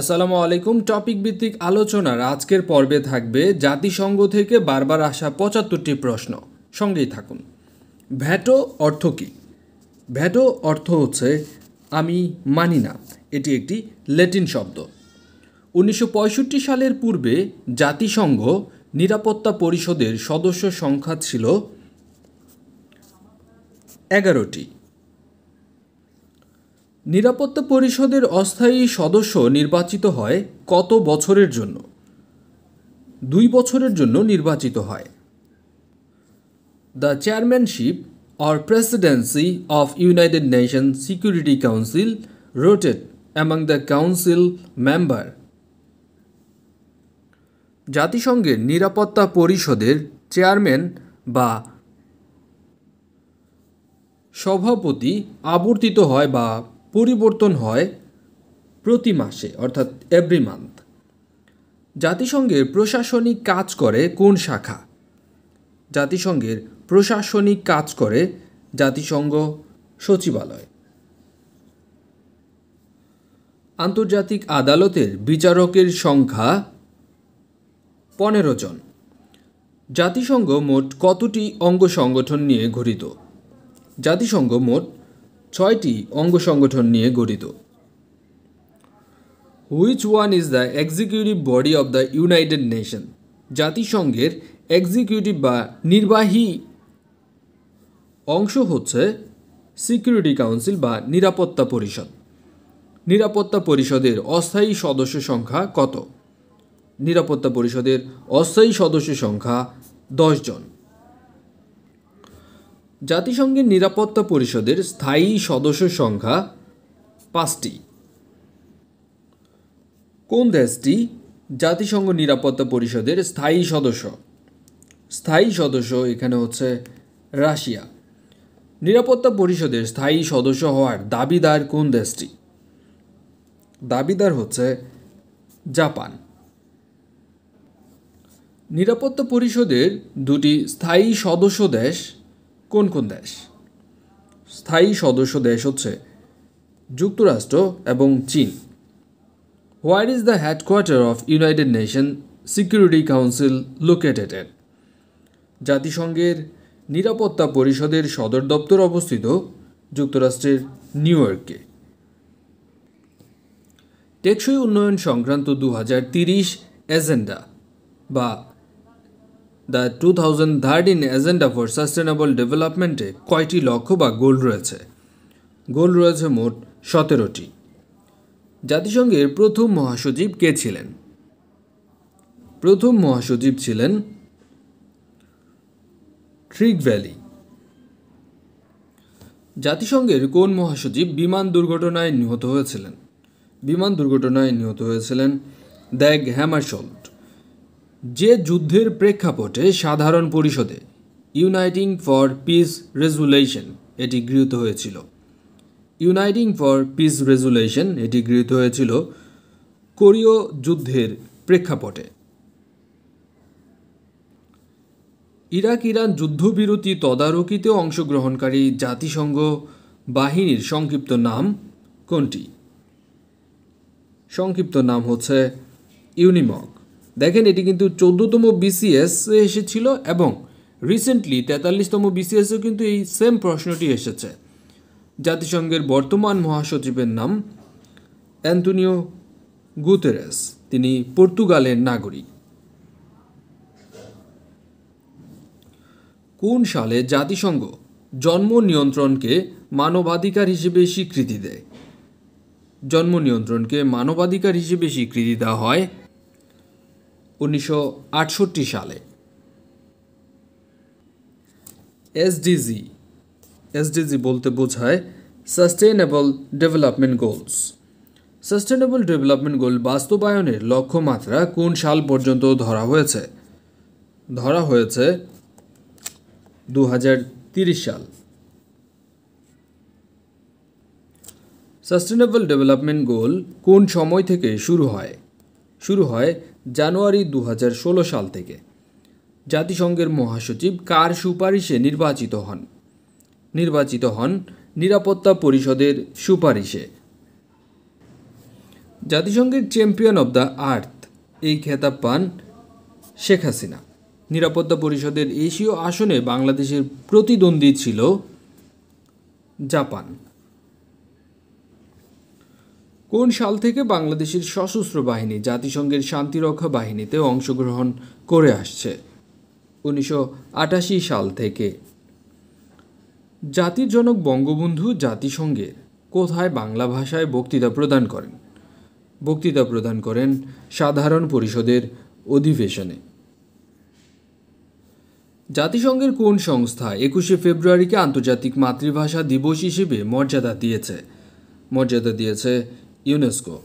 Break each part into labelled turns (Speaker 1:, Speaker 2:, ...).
Speaker 1: আসসালামু আলাইকুম টপিক ভিত্তিক আলোচনার আজকের পর্বে থাকবে জাতিসংঘ থেকে বারবার আসা পঁচাত্তরটি প্রশ্ন সঙ্গেই থাকুন ভ্যাটো অর্থ কী ভ্যাটো অর্থ হচ্ছে আমি মানি না এটি একটি ল্যাটিন শব্দ উনিশশো সালের পূর্বে জাতিসংঘ নিরাপত্তা পরিষদের সদস্য সংখ্যা ছিল এগারোটি নিরাপত্তা পরিষদের অস্থায়ী সদস্য নির্বাচিত হয় কত বছরের জন্য দুই বছরের জন্য নির্বাচিত হয় the chairmanship or presidency of United Nation Security Council rotated among the council member জাতিসংঘের নিরাপত্তা পরিষদের চেয়ারম্যান বা সভাপতি আবর্তিত হয় বা পরিবর্তন হয় প্রতি মাসে অর্থাৎ এভরি মান্থ জাতিসংঘের প্রশাসনিক কাজ করে কোন শাখা জাতিসংঘের প্রশাসনিক কাজ করে জাতিসংঘ সচিবালয় আন্তর্জাতিক আদালতের বিচারকের সংখ্যা পনেরো জন জাতিসংঘ মোট কতটি অঙ্গ সংগঠন নিয়ে গঠিত জাতিসংঘ মোট ছয়টি অঙ্গ সংগঠন নিয়ে গঠিত which one is the executive body of the United Nation জাতিসংঘের এক্সিকিউটিভ বা নির্বাহী অংশ হচ্ছে সিকিউরিটি কাউন্সিল বা নিরাপত্তা পরিষদ নিরাপত্তা পরিষদের অস্থায়ী সদস্য সংখ্যা কত নিরাপত্তা পরিষদের অস্থায়ী সদস্য সংখ্যা দশজন জন জাতিসংঘের নিরাপত্তা পরিষদের স্থায়ী সদস্য সংখ্যা পাঁচটি কোন দেশটি জাতিসংঘ নিরাপত্তা পরিষদের স্থায়ী সদস্য স্থায়ী সদস্য এখানে হচ্ছে রাশিয়া নিরাপত্তা পরিষদের স্থায়ী সদস্য হওয়ার দাবিদার কোন দেশটি দাবিদার হচ্ছে জাপান নিরাপত্তা পরিষদের দুটি স্থায়ী সদস্য দেশ কোন কোন দেশ স্থায়ী সদস্য দেশ হচ্ছে যুক্তরাষ্ট্র এবং চীন where is the headquarter of United Nation Security Council located জাতিসংঘের নিরাপত্তা পরিষদের সদর দপ্তর অবস্থিত যুক্তরাষ্ট্রের নিউ ইয়র্কে টেকসই উন্নয়ন সংক্রান্ত দু এজেন্ডা বা the two thousand thirteen agenda for sustainable ডেভেলপমেন্টে কয়টি লক্ষ্য বা গোল রয়েছে গোল রয়েছে মোট সতেরোটি জাতিসংঘের প্রথম মহাসচিব কে ছিলেন প্রথম মহাসচিব ছিলেন ট্রিক ভ্যালি জাতিসংঘের কোন মহাসচিব বিমান দুর্ঘটনায় নিহত হয়েছিলেন বিমান দুর্ঘটনায় নিহত হয়েছিলেন দ্যাগ হ্যামারসল্ট যে যুদ্ধের প্রেক্ষাপটে সাধারণ পরিষদে ইউনাইটিং ফর পিস রেজুলেশন এটি গৃহীত হয়েছিল ইউনাইটিং ফর পিস রেজুলেশন এটি গৃহীত হয়েছিল কোরীয় যুদ্ধের প্রেক্ষাপটে ইরাক ইরান যুদ্ধবিরতি তদারকিতে অংশগ্রহণকারী জাতিসংঘ বাহিনীর সংক্ষিপ্ত নাম কোনটি সংক্ষিপ্ত নাম হচ্ছে ইউনিমক দেখেন এটি কিন্তু চোদ্দোতম বিসিএস এসেছিল এবং রিসেন্টলি তেতাল্লিশতম বিসিএসও কিন্তু এই সেম প্রশ্নটি এসেছে জাতিসংঘের বর্তমান মহাসচিবের নাম অ্যান্টনিও গুতেরেস তিনি পর্তুগালের নাগরিক কোন সালে জাতিসংঘ জন্ম নিয়ন্ত্রণকে মানবাধিকার হিসেবে স্বীকৃতি দেয় জন্ম নিয়ন্ত্রণকে মানবাধিকার হিসেবে স্বীকৃতি দেওয়া হয় উনিশশো সালে এসডিজি এসডিজি বলতে বোঝায় sustainable development goals sustainable development goal বাস্তবায়নের লক্ষ্যমাত্রা কোন সাল পর্যন্ত ধরা হয়েছে ধরা হয়েছে দু সাল সাস্টেনেবল ডেভেলপমেন্ট গোল কোন সময় থেকে শুরু হয় শুরু হয় জানুয়ারি দু সাল থেকে জাতিসংঘের মহাসচিব কার সুপারিশে নির্বাচিত হন নির্বাচিত হন নিরাপত্তা পরিষদের সুপারিশে জাতিসংঘের চ্যাম্পিয়ন অব দ্য আর্থ এই খেতাব পান শেখ হাসিনা নিরাপত্তা পরিষদের এশীয় আসনে বাংলাদেশের প্রতিদ্বন্দ্বী ছিল জাপান কোন সাল থেকে বাংলাদেশের সশস্ত্র বাহিনী জাতিসংঘের শান্তিরক্ষা বাহিনীতে অংশগ্রহণ করে আসছে উনিশশো সাল থেকে জাতির জনক বঙ্গবন্ধু জাতিসংঘের কোথায় বাংলা ভাষায় বক্তৃতা প্রদান করেন বক্তৃতা প্রদান করেন সাধারণ পরিষদের অধিবেশনে জাতিসংঘের কোন সংস্থা একুশে ফেব্রুয়ারিকে আন্তর্জাতিক মাতৃভাষা দিবস হিসেবে মর্যাদা দিয়েছে মর্যাদা দিয়েছে ইউনেস্কো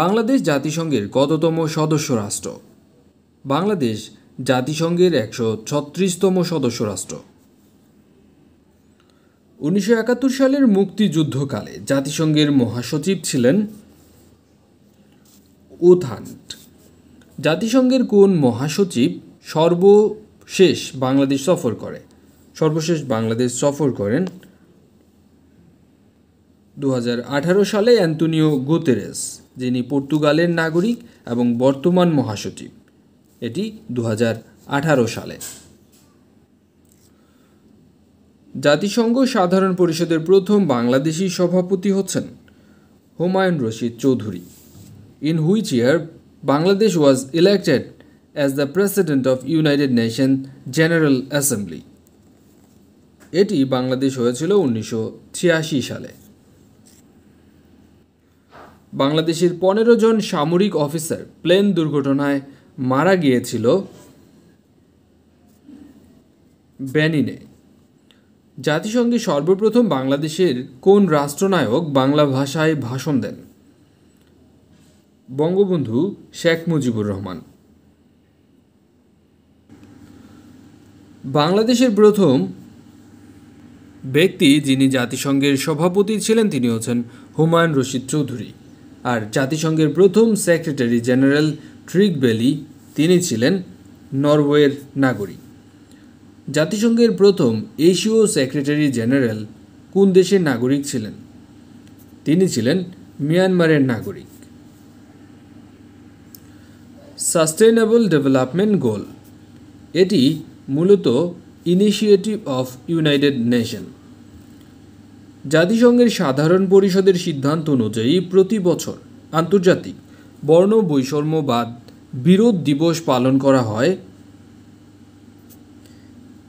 Speaker 1: বাংলাদেশ জাতিসংঘের কততম সদস্য রাষ্ট্র বাংলাদেশ জাতিসংঘের একশো ছত্রিশতম সদস্য রাষ্ট্র উনিশশো একাত্তর সালের মুক্তিযুদ্ধকালে জাতিসংঘের মহাসচিব ছিলেন উথান্ট জাতিসংঘের কোন মহাসচিব সর্বশেষ বাংলাদেশ সফর করে সর্বশেষ বাংলাদেশ সফর করেন দু সালে অ্যান্তোনিও গুতেরেস যিনি পর্তুগালের নাগরিক এবং বর্তমান মহাসচিব এটি দু সালে জাতিসংঘ সাধারণ পরিষদের প্রথম বাংলাদেশি সভাপতি হচ্ছেন Humayun Rashid Chowdhury in which year Bangladesh was elected as the president of United Nation General Assembly এটি বাংলাদেশ হয়েছিল উনিশশো সালে বাংলাদেশের পনেরো জন সামরিক অফিসার প্লেন দুর্ঘটনায় মারা গিয়েছিল বেনিনে জাতিসংঘে সর্বপ্রথম বাংলাদেশের কোন রাষ্ট্রনায়ক বাংলা ভাষায় ভাষণ দেন বঙ্গবন্ধু শেখ মুজিবুর রহমান বাংলাদেশের প্রথম ব্যক্তি যিনি জাতিসংঘের সভাপতি ছিলেন তিনি হচ্ছেন হুমায়ুন রশিদ চৌধুরী আর জাতিসংঘের প্রথম সেক্রেটারি জেনারেল ট্রিকবেলি তিনি ছিলেন নরওয়ের নাগরিক জাতিসংঘের প্রথম এশীয় সেক্রেটারি জেনারেল কোন দেশের নাগরিক ছিলেন তিনি ছিলেন মিয়ানমারের নাগরিক সাস্টেইনেবল ডেভেলপমেন্ট গোল এটি মূলত ইনিশিয়েটিভ অফ ইউনাইটেড নেশন জাতিসংঘের সাধারণ পরিষদের সিদ্ধান্ত অনুযায়ী প্রতি বছর আন্তর্জাতিক বর্ণ বৈষম্যবাদ বিরোধ দিবস পালন করা হয়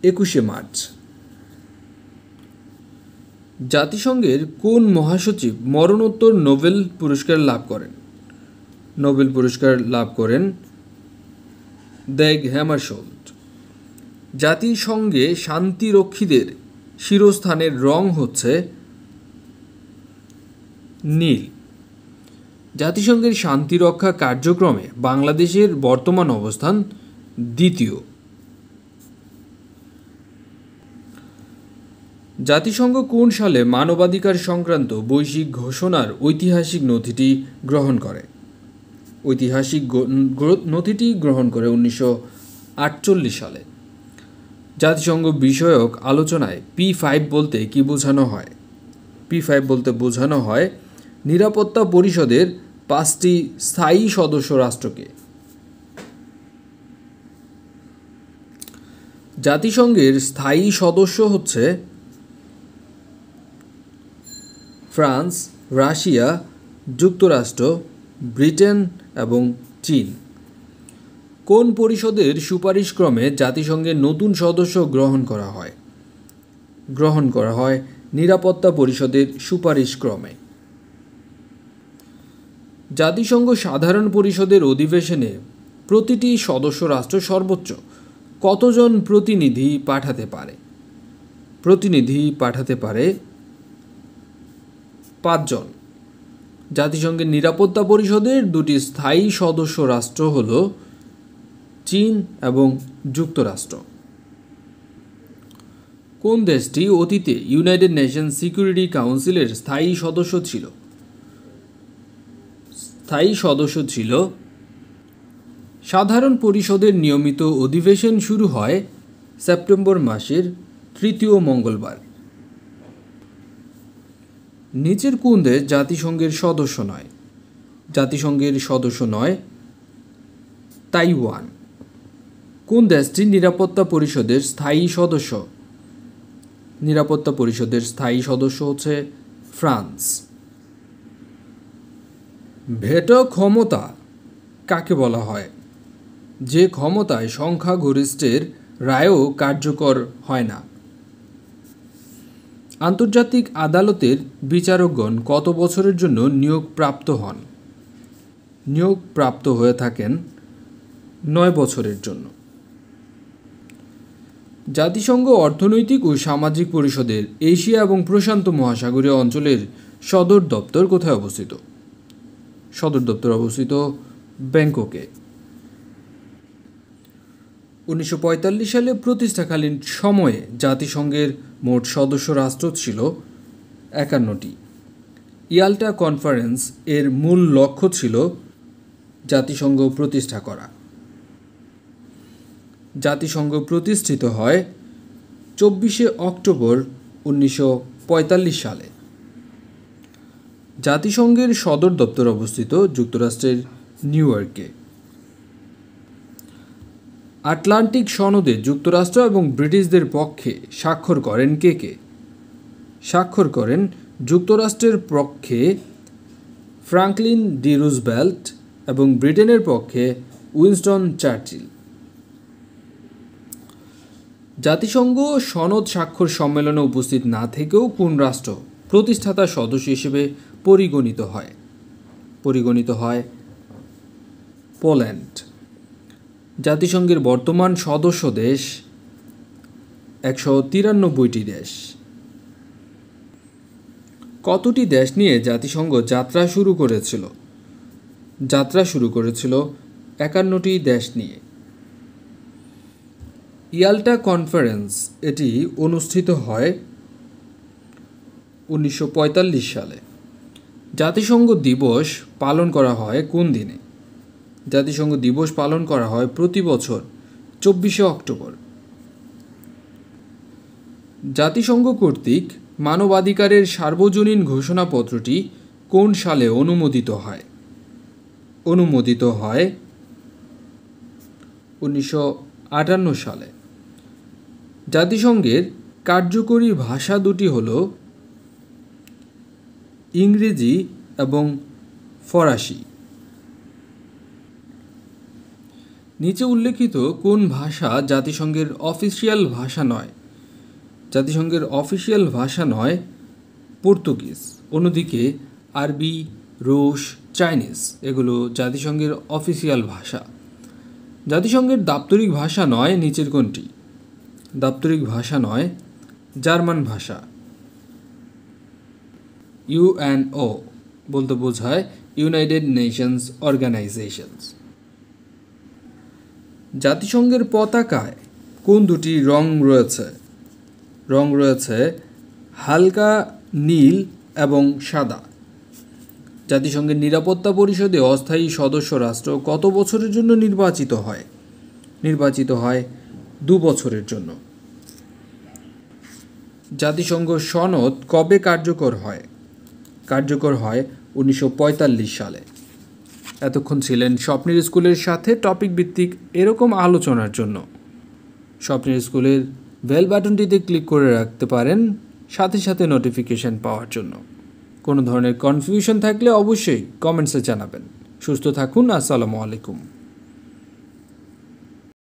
Speaker 1: একুশে মার্চ জাতিসংঘের কোন মহাসচিব মরণোত্তর নোবেল পুরস্কার লাভ করেন নোবেল পুরস্কার লাভ করেন দ্যাগ হ্যামারশোল্ড জাতিসংঘে শান্তিরক্ষীদের শিরস্থানের রং হচ্ছে নীল জাতিসংঘের শান্তিরক্ষা কার্যক্রমে বাংলাদেশের বর্তমান অবস্থান দ্বিতীয় জাতিসংঘ কোন সালে মানবাধিকার সংক্রান্ত বৈশ্বিক ঘোষণার ঐতিহাসিক নথিটি গ্রহণ করে ঐতিহাসিক নথিটি গ্রহণ করে উনিশশো সালে জাতিসংঘ বিষয়ক আলোচনায় পি ফাইভ বলতে কি বোঝানো হয় পি ফাইভ বলতে বোঝানো হয় নিরাপত্তা পরিষদের পাঁচটি স্থায়ী সদস্য রাষ্ট্রকে জাতিসংঘের স্থায়ী সদস্য হচ্ছে ফ্রান্স রাশিয়া যুক্তরাষ্ট্র ব্রিটেন এবং চীন কোন পরিষদের সুপারিশক্রমে জাতিসংঘের নতুন সদস্য গ্রহণ করা হয় গ্রহণ করা হয় নিরাপত্তা পরিষদের সুপারিশক্রমে জাতিসংঘ সাধারণ পরিষদের অধিবেশনে প্রতিটি সদস্য রাষ্ট্র সর্বোচ্চ কতজন প্রতিনিধি পাঠাতে পারে প্রতিনিধি পাঠাতে পারে পাঁচজন জাতিসংঘের নিরাপত্তা পরিষদের দুটি স্থায়ী সদস্য রাষ্ট্র হল চীন এবং যুক্তরাষ্ট্র কোন দেশটি অতীতে ইউনাইটেড নেশন সিকিউরিটি কাউন্সিলের স্থায়ী সদস্য ছিল স্থায়ী সদস্য ছিল সাধারণ পরিষদের নিয়মিত অধিবেশন শুরু হয় সেপ্টেম্বর মাসের তৃতীয় মঙ্গলবার নিচের কোন দেশ জাতিসংঘের সদস্য নয় জাতিসংঘের সদস্য নয় তাইওয়ান কোন দেশটি নিরাপত্তা পরিষদের স্থায়ী সদস্য নিরাপত্তা পরিষদের স্থায়ী সদস্য হচ্ছে ফ্রান্স ভেটো ক্ষমতা কাকে বলা হয় যে ক্ষমতায় সংখ্যাগরিষ্ঠের রায়ও কার্যকর হয় না আন্তর্জাতিক আদালতের বিচারকগণ কত বছরের জন্য নিয়োগপ্রাপ্ত হন নিয়োগপ্রাপ্ত হয়ে থাকেন নয় বছরের জন্য জাতিসংঘ অর্থনৈতিক ও সামাজিক পরিষদের এশিয়া এবং প্রশান্ত মহাসাগরীয় অঞ্চলের সদর দপ্তর কোথায় অবস্থিত সদর দপ্তর অবস্থিত ব্যাংককে উনিশশো সালে প্রতিষ্ঠাকালীন সময়ে জাতিসংঘের মোট সদস্য রাষ্ট্র ছিল একান্নটি ইয়াল্টা কনফারেন্স এর মূল লক্ষ্য ছিল জাতিসংঘ প্রতিষ্ঠা করা জাতিসংঘ প্রতিষ্ঠিত হয় চব্বিশে অক্টোবর উনিশশো সালে জাতিসংঘের সদর দপ্তর অবস্থিত যুক্তরাষ্ট্রের নিউ ইয়র্কে আটলান্টিক সনদে যুক্তরাষ্ট্র এবং ব্রিটিশদের পক্ষে স্বাক্ষর করেন কে কে স্বাক্ষর করেন যুক্তরাষ্ট্রের পক্ষে ফ্রাঙ্কলিন ডি রুজবেল্ট এবং ব্রিটেনের পক্ষে উইনস্টন চার্চিল জাতিসংঘ সনদ স্বাক্ষর সম্মেলনে উপস্থিত না থেকেও কোন রাষ্ট্র প্রতিষ্ঠাতা সদস্য হিসেবে পরিগণিত হয় পরিগণিত হয় পোল্যান্ড জাতিসংঘের বর্তমান সদস্য দেশ একশো তিরানব্বইটি দেশ কতটি দেশ নিয়ে জাতিসংঘ যাত্রা শুরু করেছিল যাত্রা শুরু করেছিল একান্নটি দেশ নিয়ে ইয়াল্টা কনফারেন্স এটি অনুষ্ঠিত হয় উনিশশো সালে জাতিসংঘ দিবস পালন করা হয় কোন দিনে জাতিসংঘ দিবস পালন করা হয় প্রতি বছর চব্বিশে অক্টোবর জাতিসংঘ কর্তৃক মানবাধিকারের সার্বজনীন ঘোষণাপত্রটি কোন সালে অনুমোদিত হয় অনুমোদিত হয় উনিশশো সালে জাতিসংঘের কার্যকরী ভাষা দুটি হল ইংরেজি এবং ফরাসি নিচে উল্লেখিত কোন ভাষা জাতিসংঘের অফিসিয়াল ভাষা নয় জাতিসংঘের অফিসিয়াল ভাষা নয় পর্তুগিজ অন্যদিকে আরবি রুশ চাইনিজ এগুলো জাতিসংঘের অফিসিয়াল ভাষা জাতিসংঘের দাপ্তরিক ভাষা নয় নিচের কোনটি দাপ্তরিক ভাষা নয় জার্মান ভাষা ইউএনও বলতে বোঝায় ইউনাইটেড নেশনস অর্গানাইজেশনস জাতিসংঘের পতাকায় কোন দুটি রং রয়েছে রং রয়েছে হালকা নীল এবং সাদা জাতিসংঘের নিরাপত্তা পরিষদে অস্থায়ী সদস্য রাষ্ট্র কত বছরের জন্য নির্বাচিত হয় নির্বাচিত হয় দু বছরের জন্য জাতিসংঘ সনদ কবে কার্যকর হয় কার্যকর হয় উনিশশো সালে এতক্ষণ ছিলেন স্বপ্নের স্কুলের সাথে টপিক ভিত্তিক এরকম আলোচনার জন্য স্বপ্নের স্কুলের বেল বাটনটিতে ক্লিক করে রাখতে পারেন সাথে সাথে নোটিফিকেশান পাওয়ার জন্য কোনো ধরনের কনফিউশন থাকলে অবশ্যই কমেন্টসে জানাবেন সুস্থ থাকুন আসসালামু আলাইকুম